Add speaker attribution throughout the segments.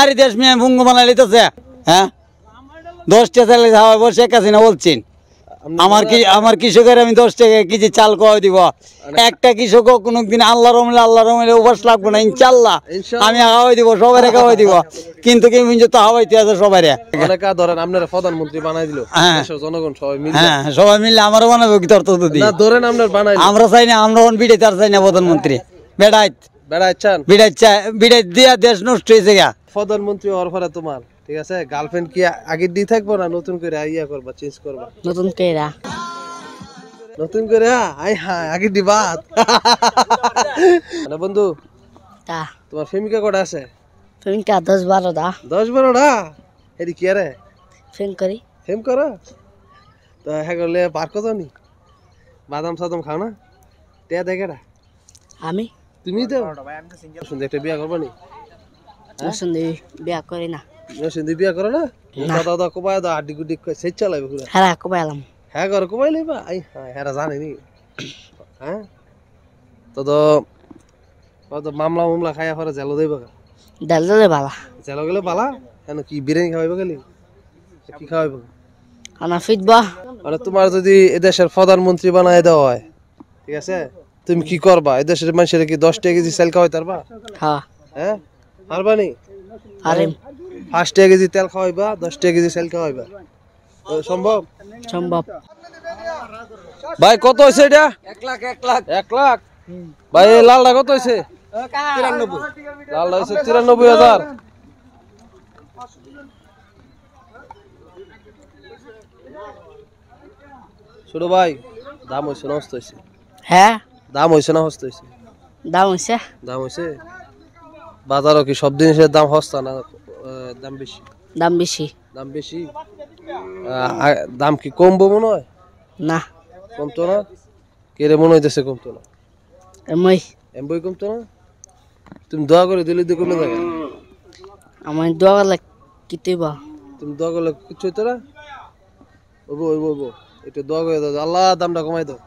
Speaker 1: আর দেশ মেয়ে ভুঙ্গু বানাই লিতেছে হ্যাঁ দশটা চালে খাওয়াবো কাছে না বলছেন আমার কি আমার কৃষকের আমি দশ টাকা কেজি চাল কয় দিব একটা কৃষক কোনো দিন আল্লাহ রমলে আল্লাহ রমিলে উপাস লাগবো না ইনশাল্লাহ আমি হাওয়াই দিব সবাই হয়ে দিব কিন্তু কি মিঞ্জ তো হাওয়াইতে আছে সবাই রে
Speaker 2: ধরেন আপনার প্রধানমন্ত্রী বানাই দিল হ্যাঁ। জনগণ সবাই মিলে হ্যাঁ সবাই
Speaker 1: মিলে আমারও বানাবো কি তর্ত দিই ধরেন আপনার বানাই আমরা চাই না আমরা অন বিড়ে তার চাই না প্রধানমন্ত্রী বেড়াইত বেড়াইচ্ছান বিড়াইচ্ছা বিড়াইত দিয়া দেশ নষ্ট হয়েছে গা
Speaker 2: প্রধানমন্ত্রী হওয়ার পরে তোমার ঠিক আছে গার্লফ্রেন্ড কি আগে দিয়ে থাকবো না নতুন করে ইয়া করবা চেঞ্জ করবা নতুন নতুন করে আই হ্যাঁ আগে দিবা মানে বন্ধু তোমার প্রেমিকা কটা আছে প্রেমিকা দশ বারোটা দশ কি আরে প্রেম করি প্রেম করো তো হ্যাঁ করলে পার কত নি বাদাম সাদাম খাও না তে দেখে আমি তুমি তো শুনতে একটা বিয়া করবা নি জেল গেলে কি কি তোমার যদি এদেশের প্রধানমন্ত্রী বানাই দেওয়া হয় ঠিক আছে তুমি কি করবা এদেশের মানুষের কি দশটা কেজি সেল খাওয়াই তারবা হ্যাঁ, হ্যাঁ? হারবানি হারিম টাকা কেজি তেল খাওয়াইবা দশ টাকা কেজি সেল খাওয়াইবা সম্ভব সম্ভব ভাই কত হয়েছে এটা এক লাখ এক লাখ লাখ ভাই লালটা কত হয়েছে
Speaker 1: লালটা হয়েছে তিরানব্বই
Speaker 2: ছোট ভাই দাম হয়েছে নষ্ট হ্যাঁ দাম না হস্ত দাম হয়েছে দাম হয়েছে বাজারও কি সব জিনিসের দাম সস্তা না দাম বেশি দাম বেশি দাম বেশি দাম কি কমবো মনে হয় না কমতো না কেড়ে মনে হইতেছে কমতো না মই এমবই কমতো না তুমি দোয়া করে দিলে দিয়ে কমে যাবে আমার দোয়া লাগ বা তুমি দোয়া করলে কিচ্ছু হইতো না ওইব ওইব ওইব এটা দোয়া করে দাও আল্লাহ দামটা কমাই দাও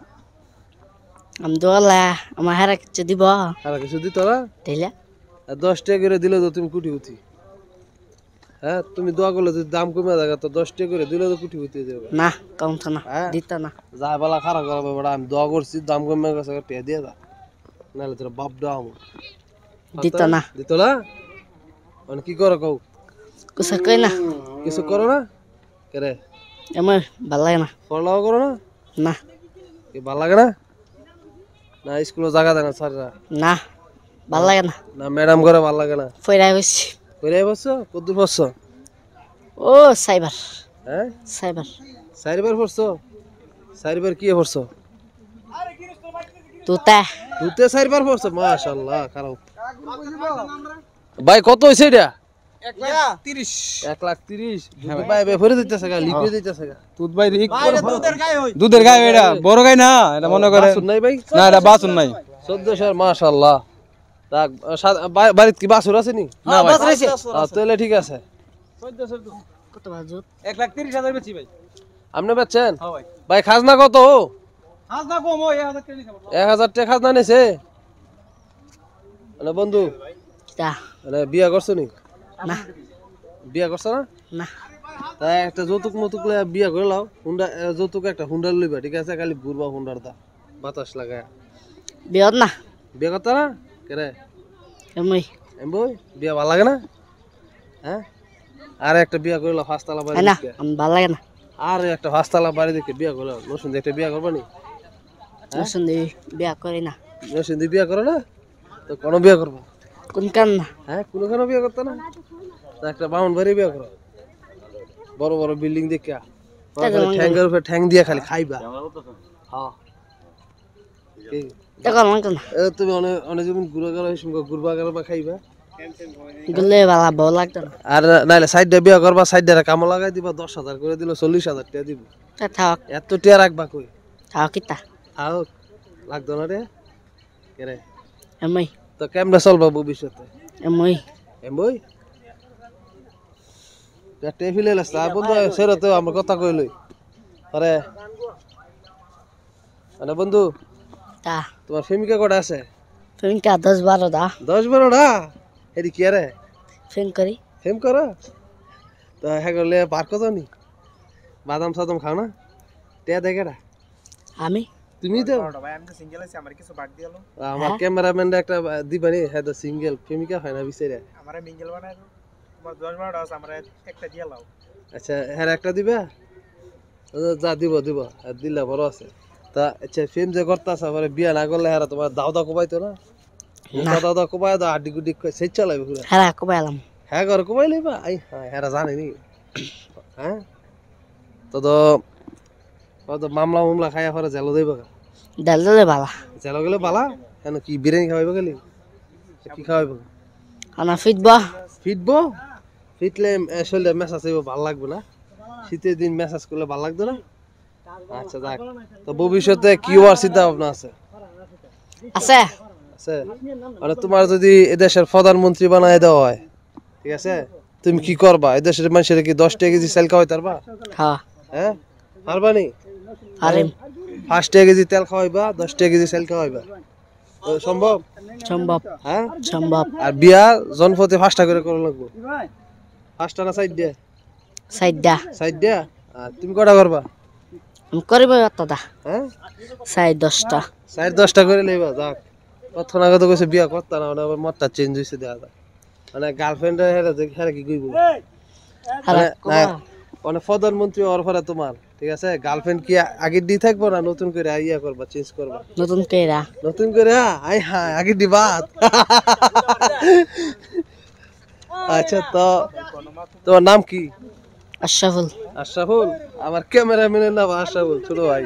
Speaker 2: আমি দোয়া লা আমার হারা কিছু দিব হারা কিছু দিত না তাইলে দশ টাকা করে দিলে তো তুমি কুটি উঠি হ্যাঁ তুমি দোয়া করলে যদি দাম কমে থাকে তো দশ টাকা করে দিলে তো কুটি উঠি যাবে না তো না হ্যাঁ। দিত না যা বেলা খারাপ করা ব্যাপার আমি দোয়া করছি দাম কমে গেছে পে দিয়ে দা নাহলে তোর বাপ দাও আমার দিত না দিত না মানে কি করো কও কিছু কই না কিছু করো না কেরে আমার ভাল লাগে না পড়ালেখা করো না না কি ভাল লাগে না না স্কুলে জায়গা দেখা না স্যাররা না ভাল লাগে না না ম্যাডাম করে ভাল লাগে না ফইরাই বসছি ফইরাই বসছো কদ্দুর বসছো ও সাইবার হ্যাঁ সাইবার সাইবার পড়ছো সাইবার কি পড়ছো তুতা তুতে সাইবার পড়ছো মাশাআল্লাহ খারাপ ভাই কত হইছে এটা দুধের গায়ে বড় গায়ে না এটা মনে করে নাই ভাই না এটা বাসুন নাই চোদ্দশো মাসাল্লাহ বাড়িত কি বাছুর আছে নি তাহলে ঠিক আছে এক আপনি বেচছেন হ্যাঁ ভাই খাজনা কত এক হাজার টাকা খাজনা বন্ধু বিয়া করছো নি বিয়া করছো না না একটা যৌতুক মতুক বিয়া করে লাও হুন্ডা যৌতুক একটা হুন্ডার লইবা ঠিক আছে খালি ঘুরবা হুন্ডার দা বাতাস লাগায় বিয়া না বিয়ে করতো না কেরে এমই এমবই বিয়া ভালো লাগে না হ্যাঁ আর একটা বিয়া করলো ফাস্তালা বাড়ি না ভালো লাগে না আর একটা ফাস্তালা বাড়ি দেখে বিয়া করলো লসুন দেখতে বিয়া করবা নি লসুন হ্যাঁ? দি না লসুন দি বিয়া করো না তো কোন হ্যাঁ, বিয়া করবো কোন কান হ্যাঁ কোন কান বিয়া না একটা বামন বাড়ি বিয়া বড় বড় বিল্ডিং দেখে ঠ্যাঙ্গের ঠ্যাং দিয়ে খালি খাইবা হ্যাঁ দেখো অনেক না এ তুমি অনেক অনেক জমিন ঘুরে গেলে দিবা দশ হাজার করে দিব থাক টিয়া রাখবা কই থাক কিতা থাক লাগতো না রে কেরে এমই তো কেমনে চলবা ভবিষ্যতে এমই এমই টেফিলে বন্ধু সেরতে আমার কথা কইলই আরে মানে বন্ধু তা তোমার প্রেমিকা কটা আছে প্রেমিকা দশ বারোটা দশ বারো বারোটা এটি কি রে প্রেম করি প্রেম করো তো হ্যাঁ করলে পার্ক যাও নি বাদাম সাদাম খাও না টেয়া দেখে আমি তুমি তো আমার হ্যাঁ? ক্যামেরাম্যান একটা দিবানি হ্যাঁ তো সিঙ্গেল প্রেমিকা হয় না বিচারে
Speaker 1: আমার মিঙ্গেল বানায় তোমার দশ বারোটা আছে আমার একটা দিয়ে লাও
Speaker 2: আচ্ছা হ্যাঁ একটা দিবে যা দিব দিব দিলে বড় আছে তা আচ্ছা প্রেম যে করতাছ আমার বিয়া না করলে হেরা তোমার দাও দাও কোবাইতো না দাও দাও দাও কোবাই দাও আড্ডি গুড্ডি সেই চালাবে পুরো হ্যাঁ কোবাইলাম হ্যাঁ ঘর কোবাই লইবা আই হ্যাঁ হেরা জানে নি হ্যাঁ তো তো তো মামলা মামলা খাইয়া পরে জেলো দেবা
Speaker 1: জেল দিলে বালা
Speaker 2: জেলো গেলে বালা কেন কি বিরিয়ানি খাওয়াইবা গেলি কি খাওয়াইবা আনা ফিটবা ফিটবো ফিটলে আসলে মেসাজ হইব ভাল লাগবে না শীতের দিন মেসাজ করলে ভাল লাগতো না আচ্ছা যাক তো ভবিষ্যতে কি হওয়ার চিন্তা ভাবনা আছে আছে আছে মানে তোমার যদি এদেশের প্রধানমন্ত্রী বানায় দেওয়া হয় ঠিক আছে তুমি কি করবা এদেশের মানুষের কি দশ টাকা কেজি সেল খাওয়াই তারবা হ্যাঁ, হ্যাঁ? পারবানি পাঁচ টাকা কেজি তেল খাওয়াইবা দশ টাকা কেজি সেল খাওয়াইবা সম্ভব সম্ভব হ্যাঁ সম্ভব আর বিয়া জনপতি পাঁচটা করে করা লাগবো পাঁচটা না সাইড দিয়া সাইড দিয়া সাইড দিয়া তুমি কটা করবা বিয়া চেঞ্জ মানে, মানে কি
Speaker 1: হ্যাঁ, মানে, হ্যাঁ,
Speaker 2: মানে প্রধানমন্ত্রী হওয়ার তোমার ঠিক আছে গার্লফ্রেন্ড কি আগে দি থাকবো না নতুন করে ইয়া করবা চেঞ্জ করবা নতুন করে নতুন করে আই আগে দি বাদ আচ্ছা তো তোমার নাম কি আশরাফুল আশরাফুল আমার ক্যামেরাম্যানের নাম আশাফুল ছোট ভাই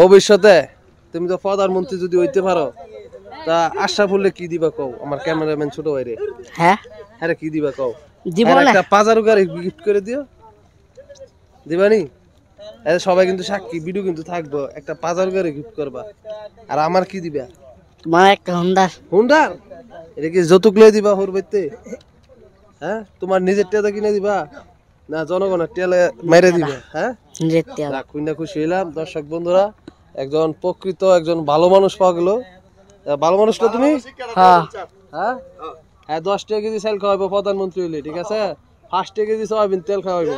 Speaker 2: ভবিষ্যতে তুমি তো প্রধানমন্ত্রী যদি হইতে পারো তা আশরাফুলে কি দিবা কও আমার ক্যামেরাম্যান ছোট ভাই রে হ্যাঁ আরে হ্যাঁ, কি দিবা কও দিব হ্যাঁ, না একটা পাজারু গাড়ি গিফট করে দিও দিবানি আরে সবাই কিন্তু সাক্ষী ভিডিও কিন্তু থাকবো একটা পাজারু গাড়ি গিফট করবা আর আমার কি দিবা তোমার একটা হুন্ডার হুন্ডার এটা কি যৌতুক লয়ে দিবা হোর বাইতে হ্যাঁ তোমার নিজের টেদা কিনে দিবা না জনগণের টেলে মেরে দিবে হ্যাঁ খুঁজে খুশি হইলাম দর্শক বন্ধুরা একজন প্রকৃত একজন ভালো মানুষ পাওয়া গেল ভালো মানুষ না তুমি হ্যাঁ হ্যাঁ হ্যাঁ দশ টাকা কেজি সেল খাওয়াবো প্রধানমন্ত্রী হইলে ঠিক আছে ফার্স্ট টাকা কেজি সয়াবিন তেল খাওয়াবো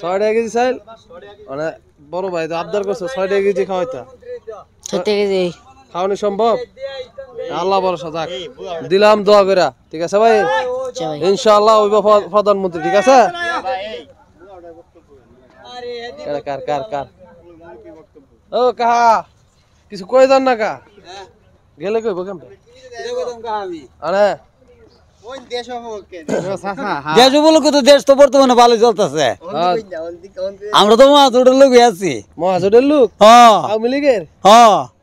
Speaker 2: ছয় টাকা কেজি চাইল মানে বড় ভাই তো আবদার করছো ছয় টাকা কেজি খাওয়াইতা ছয় টাকা কেজি খাওয়ানো সম্ভব আল্লাহ ভরসা যাক দিলাম দোয়া করে ঠিক আছে ভাই ইনশাআল্লাহ ওই প্রধানমন্ত্রী ঠিক আছে কিছু যান না কা হ্যাঁ। গেলে
Speaker 1: দেশ তো বর্তমানে চলতেছে হ্যাঁ। আমরা তো মহাজোটের লোক আছি মহাজোটের লোক হ্যাঁ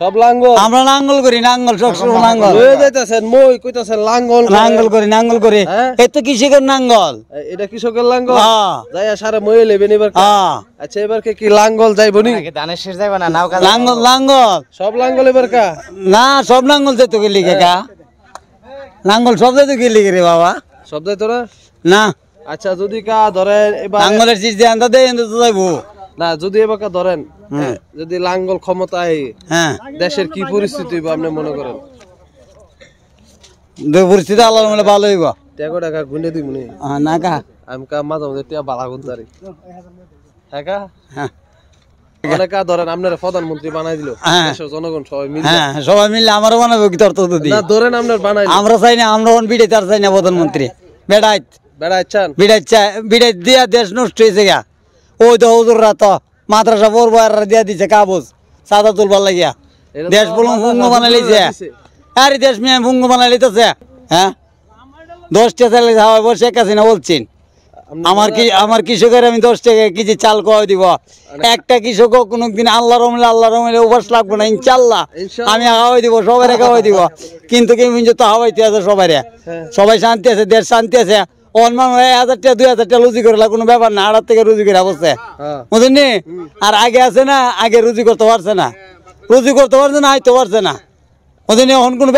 Speaker 1: সব লাঙ্গল আমরা লাঙ্গল করি নাঙ্গল সব সব লাঙ্গল লয়ে যাইতাছেন মই কইতাছেন লাঙ্গল লাঙ্গল করি লাঙ্গল করি হ্যাঁ? এই কৃষকের লাঙ্গল এটা কৃষকের
Speaker 2: লাঙ্গল হ্যাঁ যাইয়া মই লেবেন এবার হ্যাঁ। আচ্ছা এবার কি লাঙ্গল যাইবো নি ধানের শেষ যাইবা না নাও কাজ লাঙ্গল লাঙ্গল সব লাঙ্গল এবার কা না
Speaker 1: সব লাঙ্গল যেতে লিখে কা লাঙ্গল সব যেতে গেলি রে বাবা সব যাই তোরা না
Speaker 2: আচ্ছা যদি কা ধরেন এবার লাঙ্গলের চিজ
Speaker 1: দিয়ে আন্দা দেয় তো যাইবো
Speaker 2: না যদি এবার কা ধরেন হ্যাঁ। যদি লাঙ্গল ক্ষমতায় হ্যাঁ। দেশের কি পরিস্থিতি হইব আপনি মনে করেন
Speaker 1: পরিস্থিতি আল্লাহ মানে ভালো হইব
Speaker 2: টেকো টাকা গুনে দিব নি হ্যাঁ, না কা আমি কা মাঝে মাঝে টিয়া বালা গুনতারি হ্যাঁ কা প্রধানমন্ত্রী বানাই দিল জনগণ সবাই মিলে
Speaker 1: সবাই মিলে কি ধরেন আপনার বানাই আমরা চাই না বিড়ে চাই না প্রধানমন্ত্রী বেড়াইত চান চাই বিড়াইত দিয়া দেশ হয়েছে মাদ্রাসা পড়বো আর দিয়া দিছে কাগজ সাদা তুলবার লাগিয়া দেশ বলুন ভঙ্গ বানাইছে আরে দেশ মেয়ে ভঙ্গ বানাইতেছে হ্যাঁ দশটা চালে বসে কাছে না বলছেন আমার কি আমার কৃষকের আমি দশ টাকা কেজি চাল কয় দিব একটা কৃষক দিন আল্লাহ রমলে আল্লাহ রমলে উপাস লাগবো না ইনশাল্লাহ আমি হাওয়াই দিব সবাই হাওয়াই দিব কিন্তু কি তো হাওয়াইতে আছে সবাই হ্যাঁ। সবাই শান্তি আছে দেশ শান্তি আছে কোনো ব্যাপার না থেকে রুজি হ্যাঁ। আর আগে আছে না আগে রুজি করতে পারছে না রুজি করতে পারছে না আইতে পারছে না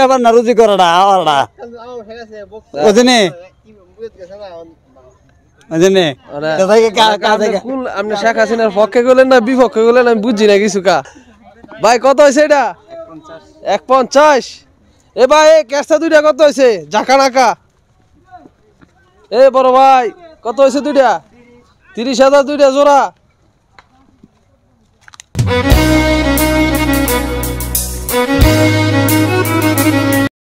Speaker 1: ব্যাপার না রুজি
Speaker 2: আপনি পক্ষে গেলেন না বিপক্ষে গেলেন আমি বুঝি না কিছু কা ভাই কত হয়েছে এটা এক পঞ্চাশ এ ভাই ক্যাশটা দুইটা কত হয়েছে জাকা নাকা এ বড় ভাই কত হয়েছে দুইটা তিরিশ হাজার দুইটা জোড়া